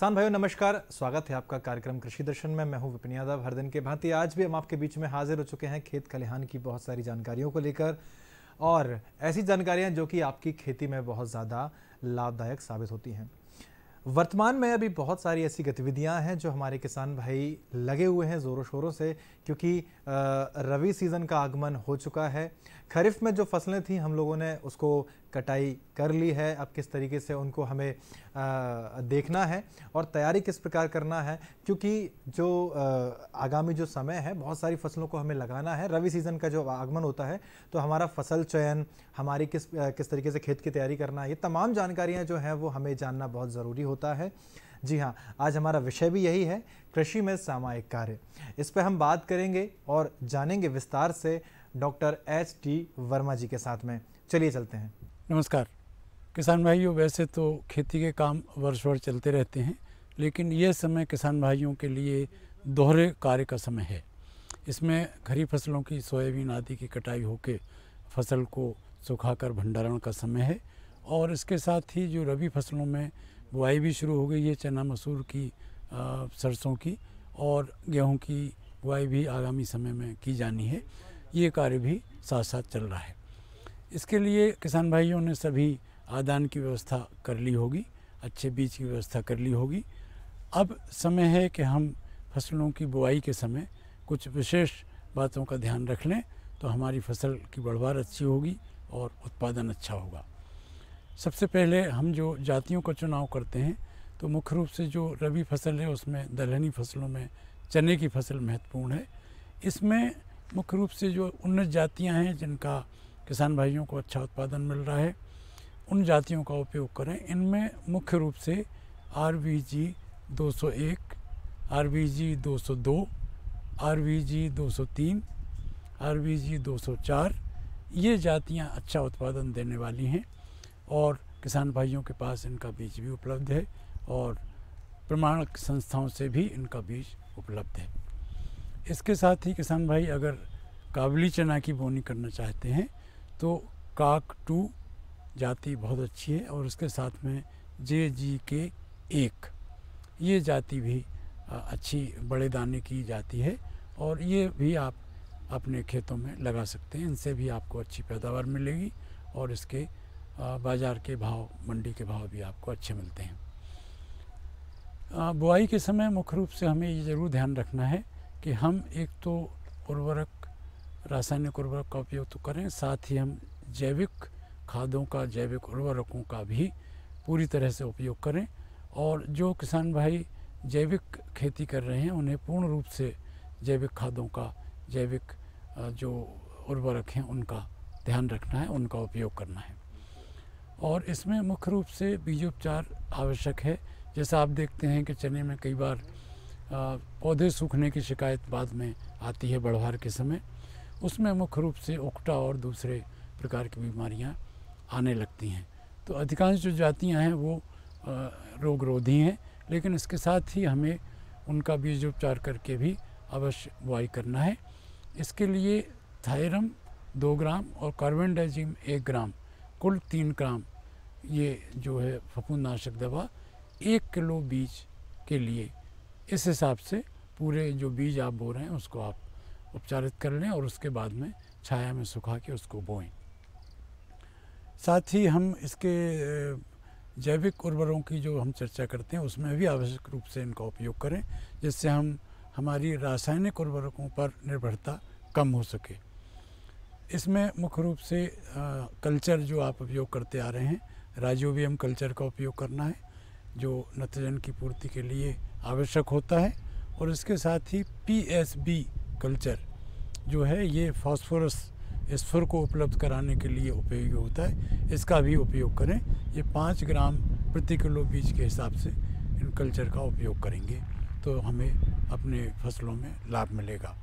किसान भाइयों नमस्कार स्वागत है आपका कार्यक्रम कृषि दर्शन में मैं हूं विपिन यादव हर दिन के भांति आज भी हम आपके बीच में हाजिर हो चुके हैं खेत खलिहान की बहुत सारी जानकारियों को लेकर और ऐसी जानकारियां जो कि आपकी खेती में बहुत ज़्यादा लाभदायक साबित होती हैं वर्तमान में अभी बहुत सारी ऐसी गतिविधियां हैं जो हमारे किसान भाई लगे हुए हैं ज़ोरों शोरों से क्योंकि रवि सीज़न का आगमन हो चुका है खरीफ में जो फसलें थी हम लोगों ने उसको कटाई कर ली है अब किस तरीके से उनको हमें देखना है और तैयारी किस प्रकार करना है क्योंकि जो आगामी जो समय है बहुत सारी फसलों को हमें लगाना है रवि सीज़न का जो आगमन होता है तो हमारा फसल चयन हमारी किस किस तरीके से खेत की तैयारी करना ये तमाम जानकारियाँ जो हैं वो हमें जानना बहुत ज़रूरी होता है जी हाँ आज हमारा विषय भी यही है कृषि में सामायिक कार्य इस पर हम बात करेंगे और जानेंगे विस्तार से doctor H T Verma ji के साथ में चलिए चलते हैं नमस्कार किसान भाइयों वैसे तो खेती के काम वर्ष वर्ष चलते रहते हैं लेकिन ये समय किसान भाइयों के लिए दोहरे कार्य का समय है इसमें खरीफ फसलों की सोयाबीन आदि की कटाई होकर फसल को सुखाकर भंडारण का समय है और इसके साथ ही जो रबी फसलों में बुआई भी शुरू हो गई है चना मसूर की सरसों की और गेहूं की बुआई भी आगामी समय में की जानी है ये कार्य भी साथ साथ चल रहा है इसके लिए किसान भाइयों ने सभी आदान की व्यवस्था कर ली होगी अच्छे बीज की व्यवस्था कर ली होगी अब समय है कि हम फसलों की बुआई के समय कुछ विशेष बातों का ध्यान रख लें तो हमारी फसल की बढ़वार अच्छी होगी और उत्पादन अच्छा होगा सबसे पहले हम जो जातियों का चुनाव करते हैं तो मुख्य रूप से जो रबी फसल है उसमें दलहनी फसलों में चने की फसल महत्वपूर्ण है इसमें मुख्य रूप से जो उन्नत जातियां हैं जिनका किसान भाइयों को अच्छा उत्पादन मिल रहा है उन जातियों का उपयोग करें इनमें मुख्य रूप से आर वी जी दो सौ एक आर वी जी दो सौ दो आर वी जी दो सौ तीन आर वी जी दो सौ चार ये जातियाँ अच्छा उत्पादन देने वाली हैं और किसान भाइयों के पास इनका बीज भी उपलब्ध है और प्रमाण संस्थाओं से भी इनका बीज उपलब्ध है इसके साथ ही किसान भाई अगर काबली चना की बोनी करना चाहते हैं तो काक टू जाति बहुत अच्छी है और उसके साथ में जे जी के एक ये जाति भी अच्छी बड़े दाने की जाती है और ये भी आप अपने खेतों में लगा सकते हैं इनसे भी आपको अच्छी पैदावार मिलेगी और इसके बाज़ार के भाव मंडी के भाव भी आपको अच्छे मिलते हैं बुआई के समय मुख्य रूप से हमें ये ज़रूर ध्यान रखना है कि हम एक तो उर्वरक रासायनिक उर्वरक का उपयोग तो करें साथ ही हम जैविक खादों का जैविक उर्वरकों का भी पूरी तरह से उपयोग करें और जो किसान भाई जैविक खेती कर रहे हैं उन्हें पूर्ण रूप से जैविक खादों का जैविक जो उर्वरक हैं उनका ध्यान रखना है उनका उपयोग करना है और इसमें मुख्य रूप से बीजोपचार आवश्यक है जैसा आप देखते हैं कि चने में कई बार पौधे सूखने की शिकायत बाद में आती है बढ़वार के समय उसमें मुख्य रूप से उकटा और दूसरे प्रकार की बीमारियां आने लगती हैं तो अधिकांश जो जातियां हैं वो रोग रोधी हैं लेकिन इसके साथ ही हमें उनका बीजोपचार करके भी अवश्य बुआई करना है इसके लिए थायरम दो ग्राम और कार्बन डाइजिम एक ग्राम कुल तीन ग्राम ये जो है नाशक दवा एक किलो बीज के लिए इस हिसाब से पूरे जो बीज आप बो रहे हैं उसको आप उपचारित कर लें और उसके बाद में छाया में सुखा के उसको बोएं साथ ही हम इसके जैविक उर्वरों की जो हम चर्चा करते हैं उसमें भी आवश्यक रूप से इनका उपयोग करें जिससे हम हमारी रासायनिक उर्वरकों पर निर्भरता कम हो सके इसमें मुख्य रूप से आ, कल्चर जो आप उपयोग करते आ रहे हैं राजोवियम कल्चर का उपयोग करना है जो नत्रजन की पूर्ति के लिए आवश्यक होता है और इसके साथ ही पीएसबी कल्चर जो है ये फास्फोरस स्फुर को उपलब्ध कराने के लिए उपयोगी होता है इसका भी उपयोग करें ये पाँच ग्राम प्रति किलो बीज के हिसाब से इन कल्चर का उपयोग करेंगे तो हमें अपने फसलों में लाभ मिलेगा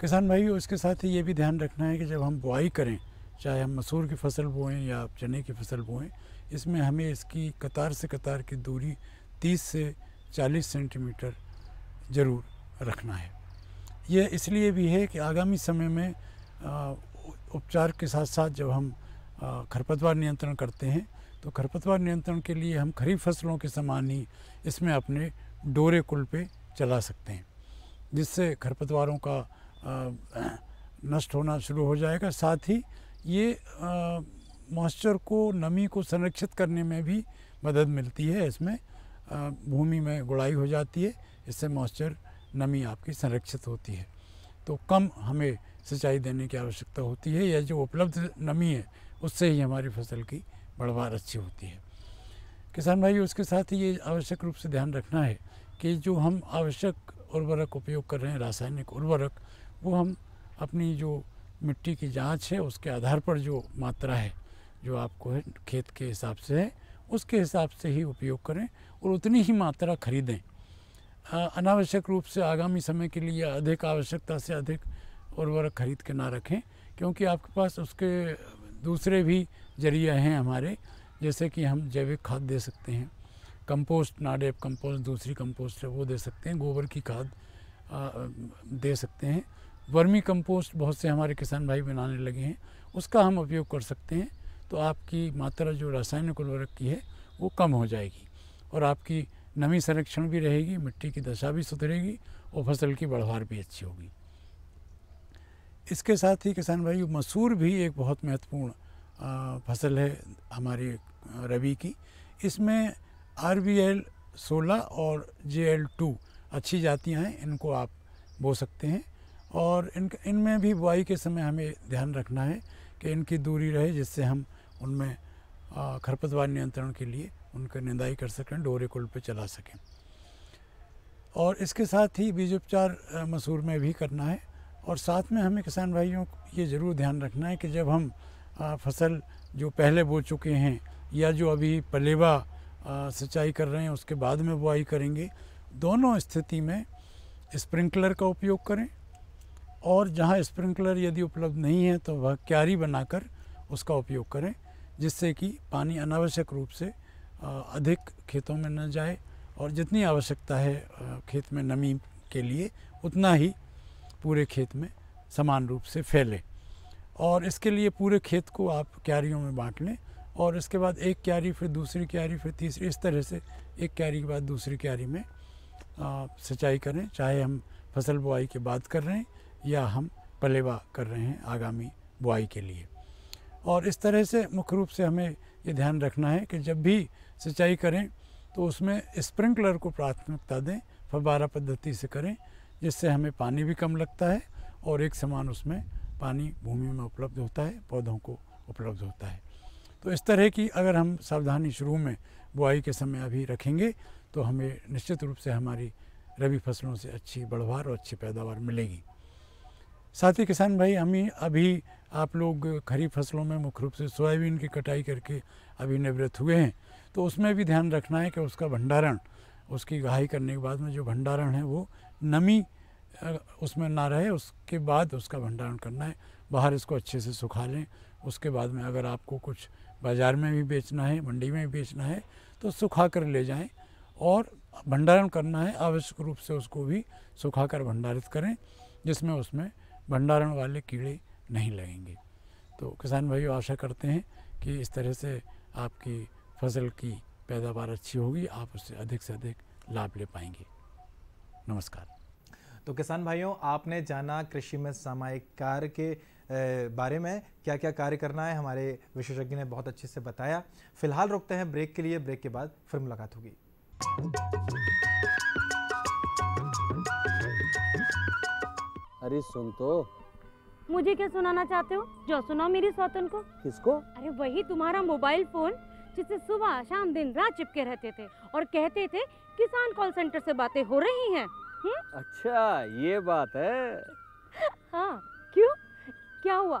किसान भाई उसके साथ ही ये भी ध्यान रखना है कि जब हम बुआई करें चाहे हम मसूर की फसल बोएं या चने की फसल बोएं इसमें हमें इसकी कतार से कतार की दूरी 30 से 40 सेंटीमीटर ज़रूर रखना है यह इसलिए भी है कि आगामी समय में उपचार के साथ साथ जब हम खरपतवार नियंत्रण करते हैं तो खरपतवार नियंत्रण के लिए हम खरीफ फसलों के समान ही इसमें अपने डोरे कुल पे चला सकते हैं जिससे खरपतवारों का नष्ट होना शुरू हो जाएगा साथ ही ये मॉइस्चर को नमी को संरक्षित करने में भी मदद मिलती है इसमें भूमि में गुड़ाई हो जाती है इससे मॉइस्चर नमी आपकी संरक्षित होती है तो कम हमें सिंचाई देने की आवश्यकता होती है या जो उपलब्ध नमी है उससे ही हमारी फसल की बढ़वार अच्छी होती है किसान भाई उसके साथ ही ये आवश्यक रूप से ध्यान रखना है कि जो हम आवश्यक उर्वरक उपयोग कर रहे हैं रासायनिक उर्वरक वो हम अपनी जो मिट्टी की जांच है उसके आधार पर जो मात्रा है जो आपको है खेत के हिसाब से है उसके हिसाब से ही उपयोग करें और उतनी ही मात्रा खरीदें अनावश्यक रूप से आगामी समय के लिए अधिक आवश्यकता से अधिक उर्वरक खरीद के ना रखें क्योंकि आपके पास उसके दूसरे भी जरिए हैं हमारे जैसे कि हम जैविक खाद दे सकते हैं कंपोस्ट नाडेप कंपोस्ट दूसरी कंपोस्ट है वो दे सकते हैं गोबर की खाद दे सकते हैं वर्मी कंपोस्ट बहुत से हमारे किसान भाई बनाने लगे हैं उसका हम उपयोग कर सकते हैं तो आपकी मात्रा जो रासायनिक उर्वरक की है वो कम हो जाएगी और आपकी नमी संरक्षण भी रहेगी मिट्टी की दशा भी सुधरेगी और फसल की बढ़वार भी अच्छी होगी इसके साथ ही किसान भाई मसूर भी एक बहुत महत्वपूर्ण फसल है हमारे रबी की इसमें आर बी एल सोलह और जे एल टू अच्छी जातियाँ हैं इनको आप बो सकते हैं और इन इनमें भी बुआई के समय हमें ध्यान रखना है कि इनकी दूरी रहे जिससे हम उनमें खरपतवार नियंत्रण के लिए उनका निंदाई कर सकें डोरे कुल पर चला सकें और इसके साथ ही बीज उपचार मसूर में भी करना है और साथ में हमें किसान भाइयों को ये ज़रूर ध्यान रखना है कि जब हम फसल जो पहले बो चुके हैं या जो अभी पलेवा सिंचाई कर रहे हैं उसके बाद में बुआई करेंगे दोनों स्थिति में स्प्रिंकलर का उपयोग करें और जहाँ स्प्रिंकलर यदि उपलब्ध नहीं है तो वह क्यारी बनाकर उसका उपयोग करें जिससे कि पानी अनावश्यक रूप से अधिक खेतों में न जाए और जितनी आवश्यकता है खेत में नमी के लिए उतना ही पूरे खेत में समान रूप से फैले और इसके लिए पूरे खेत को आप क्यारियों में बांट लें और इसके बाद एक क्यारी फिर दूसरी क्यारी फिर तीसरी इस तरह से एक क्यारी के बाद दूसरी क्यारी में सिंचाई करें चाहे हम फसल बुआई के बाद कर रहे हैं या हम पलेवा कर रहे हैं आगामी बुआई के लिए और इस तरह से मुख्य रूप से हमें ये ध्यान रखना है कि जब भी सिंचाई करें तो उसमें स्प्रिंकलर को प्राथमिकता दें फवारा पद्धति से करें जिससे हमें पानी भी कम लगता है और एक समान उसमें पानी भूमि में उपलब्ध होता है पौधों को उपलब्ध होता है तो इस तरह की अगर हम सावधानी शुरू में बुआई के समय अभी रखेंगे तो हमें निश्चित रूप से हमारी रबी फसलों से अच्छी बढ़वार और अच्छी पैदावार मिलेगी साथ ही किसान भाई हम ही अभी आप लोग खरीफ फसलों में मुख्य रूप से सोयाबीन की कटाई करके अभी निवृत्त हुए हैं तो उसमें भी ध्यान रखना है कि उसका भंडारण उसकी गहाई करने के बाद में जो भंडारण है वो नमी उसमें ना रहे उसके बाद उसका भंडारण करना है बाहर इसको अच्छे से सुखा लें उसके बाद में अगर आपको कुछ बाज़ार में भी बेचना है मंडी में भी बेचना है तो सुखा कर ले जाएं और भंडारण करना है आवश्यक रूप से उसको भी सुखा कर भंडारित करें जिसमें उसमें भंडारण वाले कीड़े नहीं लगेंगे तो किसान भाइयों आशा करते हैं कि इस तरह से आपकी फसल की पैदावार अच्छी होगी आप उससे अधिक से अधिक लाभ ले पाएंगे नमस्कार तो किसान भाइयों आपने जाना कृषि में सामायिक कार्य के बारे में क्या क्या कार्य करना है हमारे विशेषज्ञ ने बहुत अच्छे से बताया फिलहाल रुकते हैं ब्रेक के लिए ब्रेक के बाद फिर मुलाकात होगी अरे सुन तो मुझे क्या सुनाना चाहते हो जो सुनाओ मेरी सौतन को किसको अरे वही तुम्हारा मोबाइल फोन जिससे सुबह शाम दिन रात चिपके रहते थे और कहते थे किसान कॉल सेंटर से बातें हो रही हैं अच्छा ये बात है हाँ क्यों क्या हुआ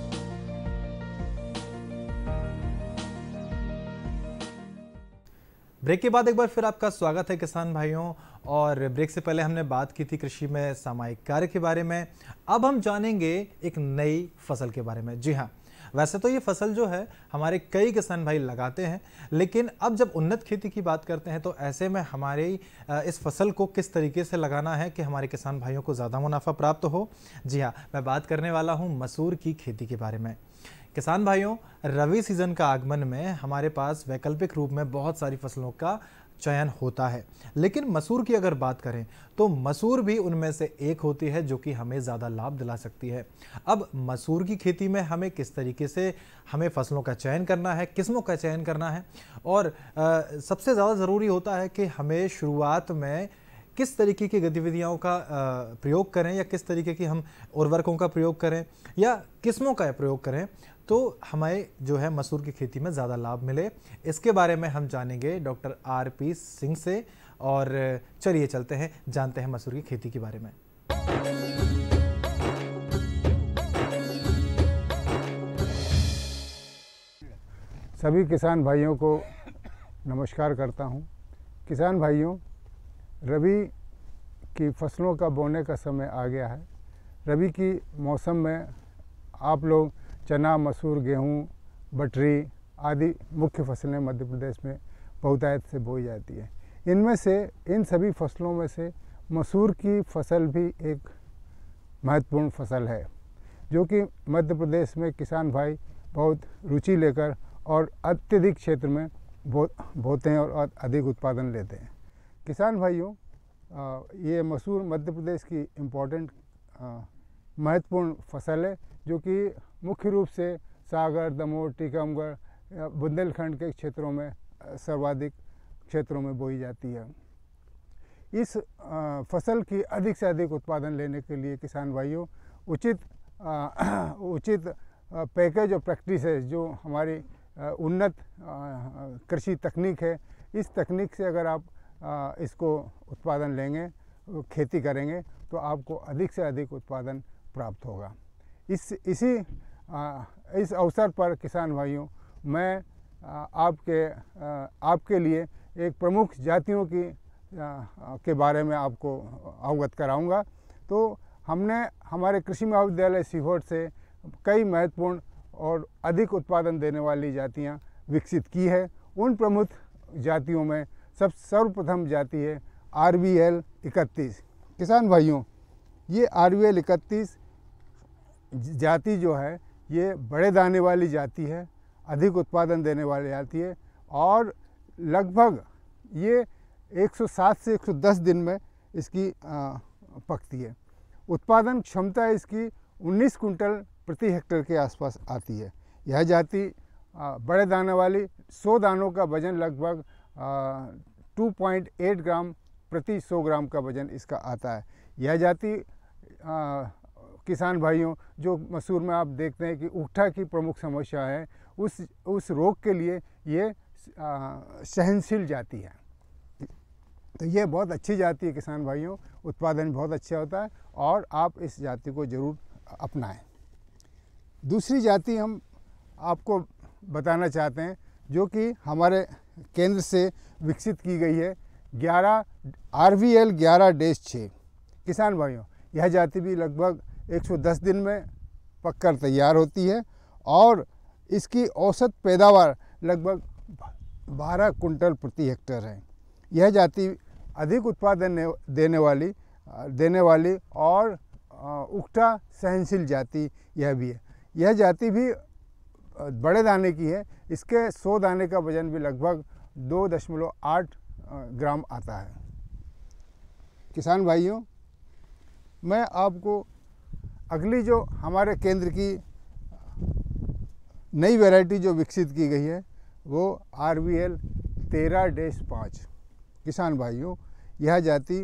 ब्रेक के बाद एक बार फिर आपका स्वागत है किसान भाइयों और ब्रेक से पहले हमने बात की थी कृषि में सामायिक कार्य के बारे में अब हम जानेंगे एक नई फसल के बारे में जी हाँ वैसे तो ये फसल जो है हमारे कई किसान भाई लगाते हैं लेकिन अब जब उन्नत खेती की बात करते हैं तो ऐसे में हमारे इस फसल को किस तरीके से लगाना है कि हमारे किसान भाइयों को ज़्यादा मुनाफा प्राप्त हो जी हाँ मैं बात करने वाला हूँ मसूर की खेती के बारे में किसान भाइयों रवि सीज़न का आगमन में हमारे पास वैकल्पिक रूप में बहुत सारी फसलों का चयन होता है लेकिन मसूर की अगर बात करें तो मसूर भी उनमें से एक होती है जो कि हमें ज़्यादा लाभ दिला सकती है अब मसूर की खेती में हमें किस तरीके से हमें फसलों का चयन करना है किस्मों का चयन करना है और आ, सबसे ज़्यादा ज़रूरी होता है कि हमें शुरुआत में किस तरीके की गतिविधियों का प्रयोग करें या किस तरीके की हम उर्वरकों का प्रयोग करें या किस्मों का प्रयोग करें तो हमें जो है मसूर की खेती में ज़्यादा लाभ मिले इसके बारे में हम जानेंगे डॉक्टर आर पी सिंह से और चलिए चलते हैं जानते हैं मसूर की खेती के बारे में सभी किसान भाइयों को नमस्कार करता हूं। किसान भाइयों रबी की फसलों का बोने का समय आ गया है रबी की मौसम में आप लोग चना मसूर गेहूँ बटरी आदि मुख्य फसलें मध्य प्रदेश में बहुतायत से बोई जाती है इनमें से इन सभी फसलों में से मसूर की फसल भी एक महत्वपूर्ण फसल है जो कि मध्य प्रदेश में किसान भाई बहुत रुचि लेकर और अत्यधिक क्षेत्र में बो बोते हैं और अधिक उत्पादन लेते हैं किसान भाइयों ये मसूर मध्य प्रदेश की इम्पोर्टेंट महत्वपूर्ण फसल है जो कि मुख्य रूप से सागर दमोह टीकमगढ़ बुंदेलखंड के क्षेत्रों में सर्वाधिक क्षेत्रों में बोई जाती है इस फसल की अधिक से अधिक उत्पादन लेने के लिए किसान भाइयों उचित उचित पैकेज और है जो हमारी उन्नत कृषि तकनीक है इस तकनीक से अगर आप इसको उत्पादन लेंगे खेती करेंगे तो आपको अधिक से अधिक उत्पादन प्राप्त होगा इस इसी आ, इस अवसर पर किसान भाइयों मैं आ, आपके आ, आपके लिए एक प्रमुख जातियों की के बारे में आपको अवगत कराऊंगा तो हमने हमारे कृषि महाविद्यालय सीहोर से कई महत्वपूर्ण और अधिक उत्पादन देने वाली जातियां विकसित की है उन प्रमुख जातियों में सब सर्वप्रथम जाति है आर बी एल इकतीस किसान भाइयों ये आर बी एल इकतीस जाति जो है ये बड़े दाने वाली जाति है अधिक उत्पादन देने वाली जाति है और लगभग ये 107 से 110 दिन में इसकी पकती है उत्पादन क्षमता इसकी 19 कुंटल प्रति हेक्टर के आसपास आती है यह जाति बड़े दाने वाली 100 दानों का वजन लगभग 2.8 ग्राम प्रति 100 ग्राम का वजन इसका आता है यह जाति किसान भाइयों जो मसूर में आप देखते हैं कि उठा की प्रमुख समस्या है उस उस रोग के लिए ये सहनशील जाती है तो ये बहुत अच्छी जाति है किसान भाइयों उत्पादन बहुत अच्छा होता है और आप इस जाति को ज़रूर अपनाएं दूसरी जाति हम आपको बताना चाहते हैं जो कि हमारे केंद्र से विकसित की गई है 11 आर वी एल ग्यारह डेस छः किसान भाइयों यह जाति भी लगभग 110 दिन में पककर तैयार होती है और इसकी औसत पैदावार लगभग 12 कुंटल प्रति हेक्टर है यह जाति अधिक उत्पादन देने वाली देने वाली और उक्टा सहनशील जाति यह भी है यह जाति भी बड़े दाने की है इसके 100 दाने का वजन भी लगभग 2.8 ग्राम आता है किसान भाइयों मैं आपको अगली जो हमारे केंद्र की नई वैरायटी जो विकसित की गई है वो आर वी एल तेरह डैश पाँच किसान भाइयों यह जाति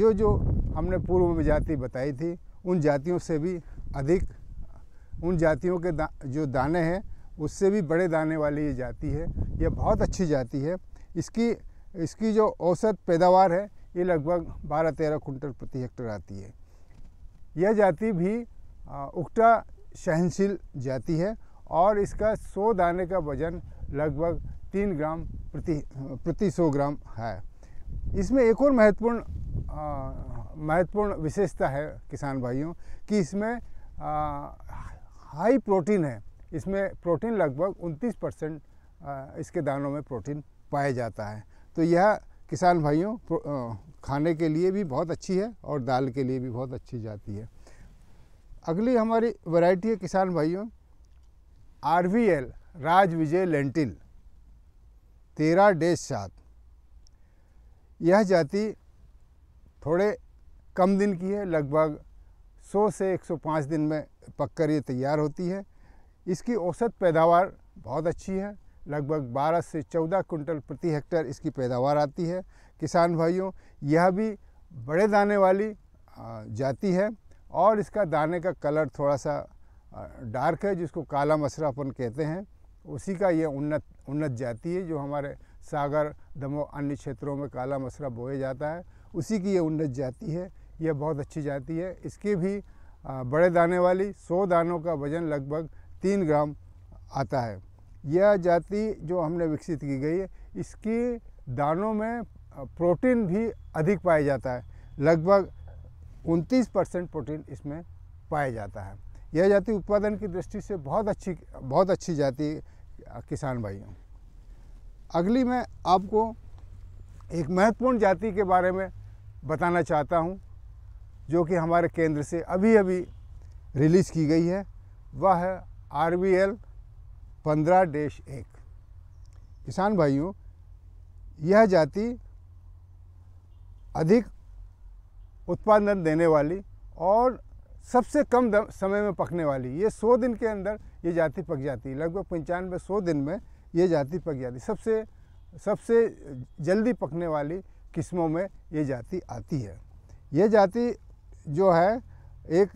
जो जो हमने पूर्व में जाति बताई थी उन जातियों से भी अधिक उन जातियों के दा, जो दाने हैं उससे भी बड़े दाने वाली ये जाति है यह बहुत अच्छी जाति है इसकी इसकी जो औसत पैदावार है ये लगभग बारह तेरह कुंटल प्रति हेक्टर आती है यह जाति भी उक्टा सहनशील जाति है और इसका सौ दाने का वजन लगभग तीन ग्राम प्रति प्रति सौ ग्राम है इसमें एक और महत्वपूर्ण महत्वपूर्ण विशेषता है किसान भाइयों कि इसमें आ, हाई प्रोटीन है इसमें प्रोटीन लगभग 29 परसेंट इसके दानों में प्रोटीन पाया जाता है तो यह किसान भाइयों खाने के लिए भी बहुत अच्छी है और दाल के लिए भी बहुत अच्छी जाती है अगली हमारी वैरायटी है किसान भाइयों R V L Raj Vijay lentil तेरह डेढ़ सात यह जाति थोड़े कम दिन की है लगभग 100 से 105 दिन में पककर ये तैयार होती है इसकी औसत पैदावार बहुत अच्छी है लगभग 12 से 14 कुंटल प्रति हेक्टेयर इसकी पैदावार आती है किसान भाइयों यह भी बड़े दाने वाली जाति है और इसका दाने का कलर थोड़ा सा डार्क है जिसको काला मसरा अपन कहते हैं उसी का ये उन्नत उन्नत जाति है जो हमारे सागर दमो अन्य क्षेत्रों में काला मसरा बोया जाता है उसी की ये उन्नत जाति है यह बहुत अच्छी जाति है इसकी भी बड़े दाने वाली सौ दानों का वजन लगभग तीन ग्राम आता है यह जाति जो हमने विकसित की गई है इसकी दानों में प्रोटीन भी अधिक पाया जाता है लगभग 29 परसेंट प्रोटीन इसमें पाया जाता है यह जाति उत्पादन की दृष्टि से बहुत अच्छी बहुत अच्छी जाति किसान भाइयों अगली मैं आपको एक महत्वपूर्ण जाति के बारे में बताना चाहता हूँ जो कि हमारे केंद्र से अभी अभी रिलीज़ की गई है वह है आर बी एल पंद्रह डेश एक किसान भाइयों यह जाति अधिक उत्पादन देने वाली और सबसे कम समय में पकने वाली ये सौ दिन के अंदर ये जाति पक जाती है लगभग पंचानवे सौ दिन में ये जाति पक जाती सबसे सबसे जल्दी पकने वाली किस्मों में ये जाति आती है ये जाति जो है एक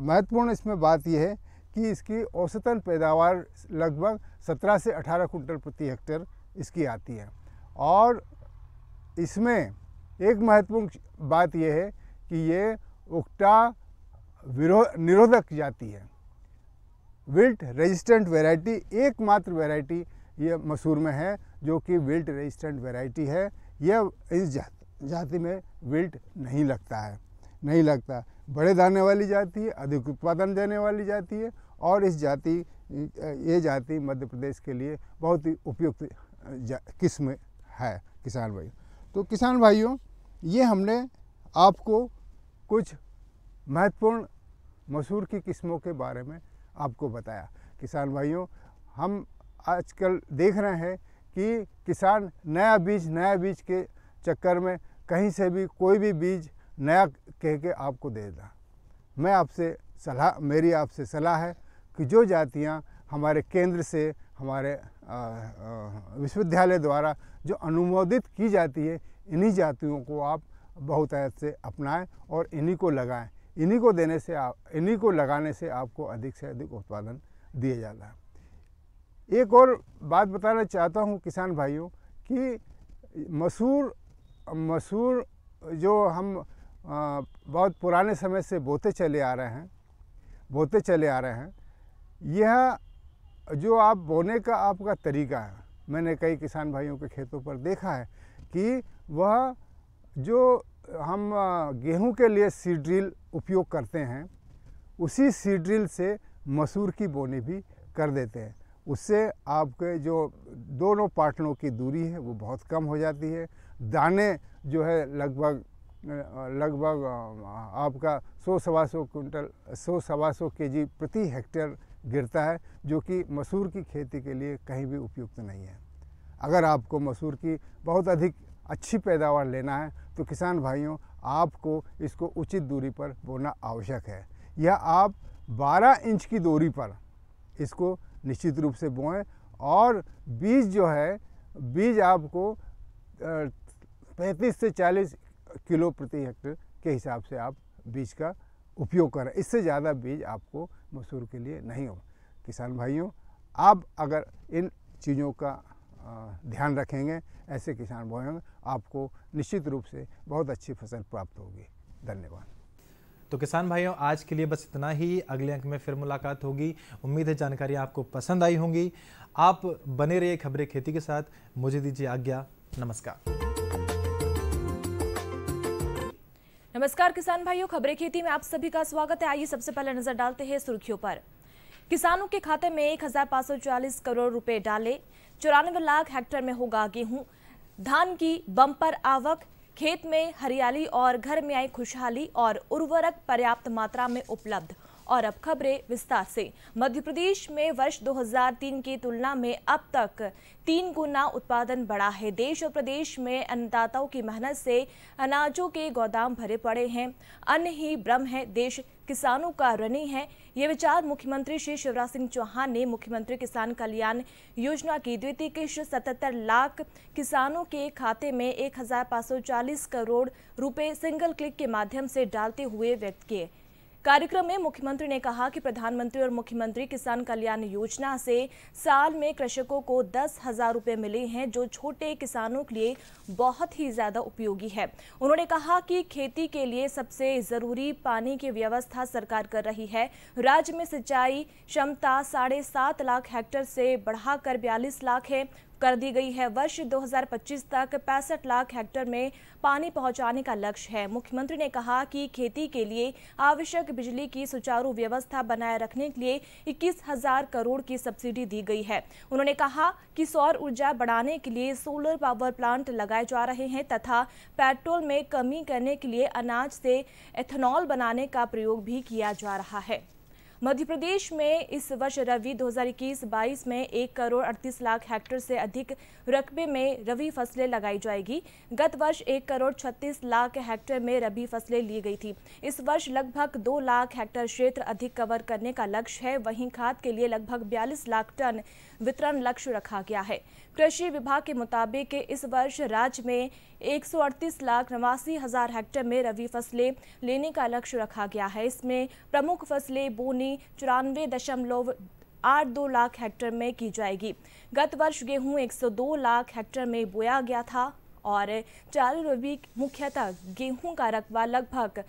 महत्वपूर्ण इसमें बात यह है कि इसकी औसतन पैदावार लगभग 17 से 18 कुंटल प्रति हेक्टेयर इसकी आती है और इसमें एक महत्वपूर्ण बात यह है कि ये उक्टा विरोध निरोधक जाति है विल्ट रेजिस्टेंट वैरायटी एकमात्र वैरायटी ये मसूर में है जो कि विल्ट रेजिस्टेंट वैरायटी है यह इस जाति में विल्ट नहीं लगता है नहीं लगता बड़े दाने वाली जाति है अधिक उत्पादन देने वाली जाति है और इस जाति ये जाति मध्य प्रदेश के लिए बहुत ही उपयुक्त किस्म है किसान भाई तो किसान भाइयों ये हमने आपको कुछ महत्वपूर्ण मसूर की किस्मों के बारे में आपको बताया किसान भाइयों हम आजकल देख रहे हैं कि किसान नया बीज नया बीज के चक्कर में कहीं से भी कोई भी बीज नया कह के आपको दे देना मैं आपसे सलाह मेरी आपसे सलाह है कि जो जातियाँ हमारे केंद्र से हमारे विश्वविद्यालय द्वारा जो अनुमोदित की जाती है इन्हीं जातियों को आप बहुत बहुतायत से अपनाएं और इन्हीं को लगाएं इन्हीं को देने से आप इन्हीं को लगाने से आपको अधिक से अधिक उत्पादन दिया जाता है एक और बात बताना चाहता हूँ किसान भाइयों कि मसूर मसूर जो हम बहुत पुराने समय से बोते चले आ रहे हैं बोते चले आ रहे हैं यह जो आप बोने का आपका तरीका है मैंने कई किसान भाइयों के खेतों पर देखा है कि वह जो हम गेहूं के लिए सीड ड्रिल उपयोग करते हैं उसी सीड ड्रिल से मसूर की बोनी भी कर देते हैं उससे आपके जो दोनों पाटनों की दूरी है वो बहुत कम हो जाती है दाने जो है लगभग लगभग आपका सौ सवा सौ कुंटल सौ सवा सौ के जी प्रति हेक्टेयर गिरता है जो कि मसूर की खेती के लिए कहीं भी उपयुक्त नहीं है अगर आपको मसूर की बहुत अधिक अच्छी पैदावार लेना है तो किसान भाइयों आपको इसको उचित दूरी पर बोना आवश्यक है यह आप 12 इंच की दूरी पर इसको निश्चित रूप से बोएं और बीज जो है बीज आपको 35 से 40 किलो प्रति हेक्टेयर के हिसाब से आप बीज का उपयोग करें इससे ज़्यादा बीज आपको मसूर के लिए नहीं हो किसान भाइयों आप अगर इन चीज़ों का ध्यान रखेंगे ऐसे किसान भाइयों आपको निश्चित रूप से बहुत अच्छी फसल प्राप्त होगी धन्यवाद तो किसान भाइयों आज के लिए बस इतना ही अगले अंक में फिर मुलाकात होगी उम्मीद है जानकारी आपको पसंद आई होंगी आप बने रहिए खबरें खेती के साथ मुझे दीजिए आज्ञा नमस्कार नमस्कार किसान भाइयों खबरें खेती में आप सभी का स्वागत है आइए सबसे पहले नजर डालते हैं सुर्खियों पर किसानों के खाते में एक करोड़ रुपए डाले चौरानवे लाख हेक्टेयर में होगा गेहूं धान की बम्पर आवक खेत में हरियाली और घर में आई खुशहाली और उर्वरक पर्याप्त मात्रा में उपलब्ध और अब खबरें विस्तार से मध्य प्रदेश में वर्ष 2003 की तुलना में अब तक तीन गुना उत्पादन बढ़ा है देश और प्रदेश में अन्नदाताओं की मेहनत से अनाजों के गोदाम भरे पड़े हैं अन्न ही ब्रह्म है देश किसानों का ऋणी है ये विचार मुख्यमंत्री श्री शिवराज सिंह चौहान ने मुख्यमंत्री किसान कल्याण योजना की द्वितीय किश्त सतहत्तर लाख किसानों के खाते में एक करोड़ रुपए सिंगल क्लिक के माध्यम से डालते हुए व्यक्त किए कार्यक्रम में मुख्यमंत्री ने कहा कि प्रधानमंत्री और मुख्यमंत्री किसान कल्याण योजना से साल में कृषकों को दस हजार रूपए मिले हैं जो छोटे किसानों के लिए बहुत ही ज़्यादा उपयोगी है उन्होंने कहा कि खेती के लिए सबसे ज़रूरी पानी की व्यवस्था सरकार कर रही है राज्य में सिंचाई क्षमता साढ़े सात लाख हेक्टर से बढ़ाकर बयालीस लाख है कर दी गई है वर्ष 2025 तक पैंसठ लाख हेक्टेयर में पानी पहुंचाने का लक्ष्य है मुख्यमंत्री ने कहा कि खेती के लिए आवश्यक बिजली की सुचारू व्यवस्था बनाए रखने के लिए इक्कीस हजार करोड़ की सब्सिडी दी गई है उन्होंने कहा कि सौर ऊर्जा बढ़ाने के लिए सोलर पावर प्लांट लगाए जा रहे हैं तथा पेट्रोल में कमी करने के लिए अनाज से एथेनॉल बनाने का प्रयोग भी किया जा रहा है मध्य प्रदेश में इस वर्ष रवि 2021-22 में एक करोड़ अड़तीस लाख हेक्टेयर से अधिक रकबे में रवि फसलें लगाई जाएगी गत वर्ष एक करोड़ छत्तीस लाख हेक्टेयर में रबी फसलें ली गई थी इस वर्ष लगभग दो लाख हेक्टेयर क्षेत्र अधिक कवर करने का लक्ष्य है वहीं खाद के लिए लगभग बयालीस लाख टन वितरण लक्ष्य रखा गया है कृषि विभाग के मुताबिक इस वर्ष राज्य में एक लाख नवासी हजार हेक्टेयर में रबी फसलें लेने का लक्ष्य रखा गया है इसमें प्रमुख फसलें बोनी चौरानवे दशमलव आठ दो लाख हेक्टेयर में की जाएगी गत वर्ष गेहूं 102 लाख हेक्टेयर में बोया गया था और चालू रबी मुख्यतः गेहूं का रकबा लगभग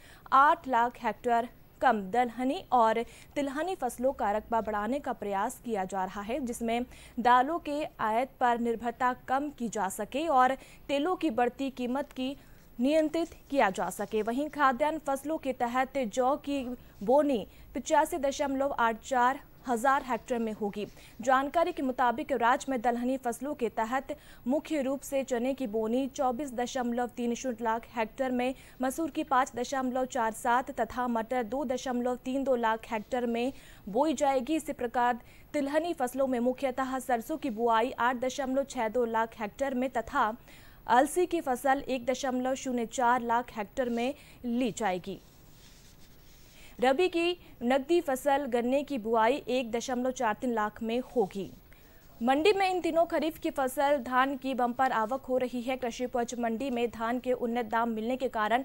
आठ लाख हेक्टेयर कम दलहनी और तिलहनी फसलों का रकबा बढ़ाने का प्रयास किया जा रहा है जिसमें दालों के आयत पर निर्भरता कम की जा सके और तेलों की बढ़ती कीमत की नियंत्रित किया जा सके वहीं खाद्यान्न फसलों के तहत जौ की बोनी पिचासी दशमलव आठ चार हजार हेक्टेयर में होगी जानकारी के मुताबिक राज्य में दलहनी फसलों के तहत मुख्य रूप से चने की बोनी चौबीस दशमलव तीन शून्य लाख हेक्टेयर में मसूर की पाँच दशमलव चार सात तथा मटर दो दशमलव तीन दो लाख हेक्टेयर में बोई जाएगी इसी प्रकार तिलहनी फसलों में मुख्यतः सरसों की बुआई आठ दशमलव छः दो लाख हेक्टेयर में तथा अलसी की फसल एक दशमलव शून्य चार लाख हेक्टेयर में ली जाएगी रबी की नकदी फसल गन्ने की बुआई एक दशमलव चार तीन लाख में होगी मंडी में इन दिनों खरीफ की फसल धान की बम्पर आवक हो रही है कृषि उपज मंडी में धान के उन्नत दाम मिलने के कारण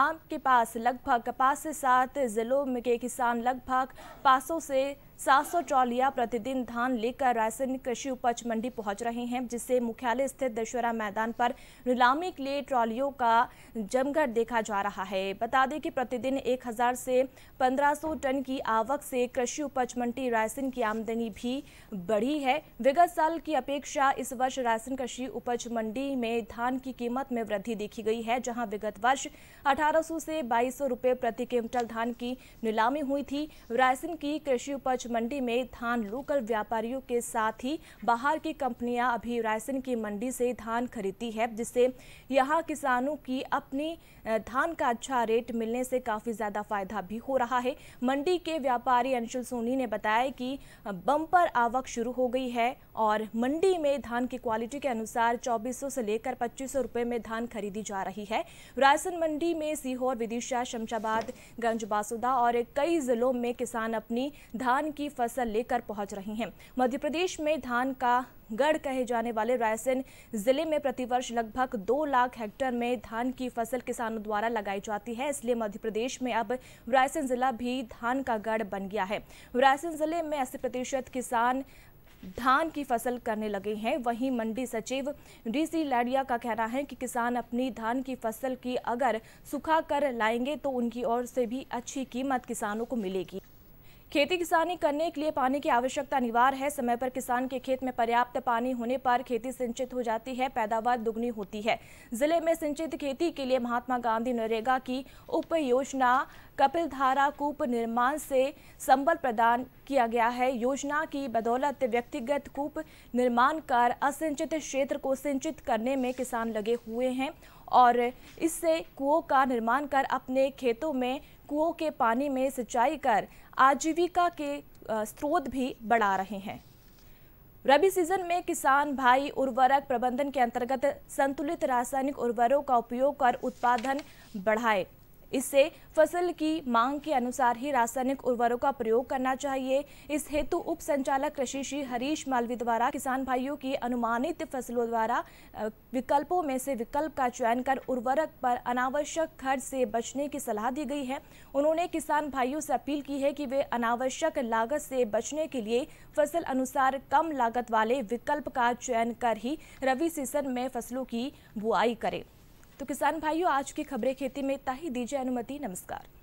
आम के पास लगभग कपास से सात जिलों के किसान लगभग पासों से सात सौ ट्रॉलिया प्रतिदिन धान लेकर रायसेन कृषि उपज मंडी पहुंच रहे हैं जिससे मुख्यालय स्थित दशहरा मैदान पर नीलामी के लिए ट्रॉलियों का जमघट देखा जा रहा है बता दें कि प्रतिदिन 1000 से 1500 टन की आवक से कृषि उपज मंडी रायसेन की आमदनी भी बढ़ी है विगत साल की अपेक्षा इस वर्ष रायसेन कृषि उपज मंडी में धान की कीमत में वृद्धि देखी गई है जहाँ विगत वर्ष अठारह से बाईस रुपए प्रति क्विंटल धान की नीलामी हुई थी रायसेन की कृषि उपज मंडी में धान लोकल व्यापारियों के साथ ही बाहर की कंपनियां अभी रायसेन की मंडी से धान खरीदती है जिससे यहां किसानों की अपनी धान का अच्छा रेट मिलने से काफ़ी ज़्यादा फायदा भी हो रहा है मंडी के व्यापारी अंशुल सोनी ने बताया कि बम्पर आवक शुरू हो गई है और मंडी में धान की क्वालिटी के अनुसार चौबीस से लेकर पच्चीस रुपए में धान खरीदी जा रही है रायसेन मंडी में सीहोर विदिशा शमशाबाद गंज बासुदा और कई जिलों में किसान अपनी धान की फसल लेकर पहुंच रही हैं मध्य प्रदेश में धान का गढ़ कहे जाने वाले रायसेन जिले में प्रतिवर्ष लगभग दो लाख हेक्टेयर में धान की फसल किसानों द्वारा लगाई जाती है इसलिए मध्य प्रदेश में अब रायसेन जिला भी धान का गढ़ बन गया है रायसेन जिले में अस्सी प्रतिशत किसान धान की फसल करने लगे हैं वहीं मंडी सचिव डीसी लाडिया का कहना है कि किसान अपनी धान की फसल की अगर सुखा कर लाएंगे तो उनकी ओर से भी अच्छी कीमत किसानों को मिलेगी खेती किसानी करने के लिए पानी की आवश्यकता अनिवार्य है समय पर किसान के खेत में पर्याप्त पानी होने पर खेती सिंचित हो जाती है पैदावार दुगनी होती है जिले में सिंचित खेती के लिए महात्मा गांधी नरेगा की उप योजना कपिलधारा कूप निर्माण से संबल प्रदान किया गया है योजना की बदौलत व्यक्तिगत कूप निर्माण कर असिंचित क्षेत्र को सिंचित करने में किसान लगे हुए हैं और इससे कुओं का निर्माण कर अपने खेतों में कुओं के पानी में सिंचाई कर आजीविका के स्रोत भी बढ़ा रहे हैं रबी सीजन में किसान भाई उर्वरक प्रबंधन के अंतर्गत संतुलित रासायनिक उर्वरों का उपयोग कर उत्पादन बढ़ाए इससे फसल की मांग के अनुसार ही रासायनिक उर्वरकों का प्रयोग करना चाहिए इस हेतु उप संचालक कृषि श्री हरीश मालवी द्वारा किसान भाइयों की अनुमानित फसलों द्वारा विकल्पों में से विकल्प का चयन कर उर्वरक पर अनावश्यक खर्च से बचने की सलाह दी गई है उन्होंने किसान भाइयों से अपील की है कि वे अनावश्यक लागत से बचने के लिए फसल अनुसार कम लागत वाले विकल्प का चयन कर ही रवि सीजन में फसलों की बुआई करें तो किसान भाइयों आज की खबरें खेती में इतना ही दीजिए अनुमति नमस्कार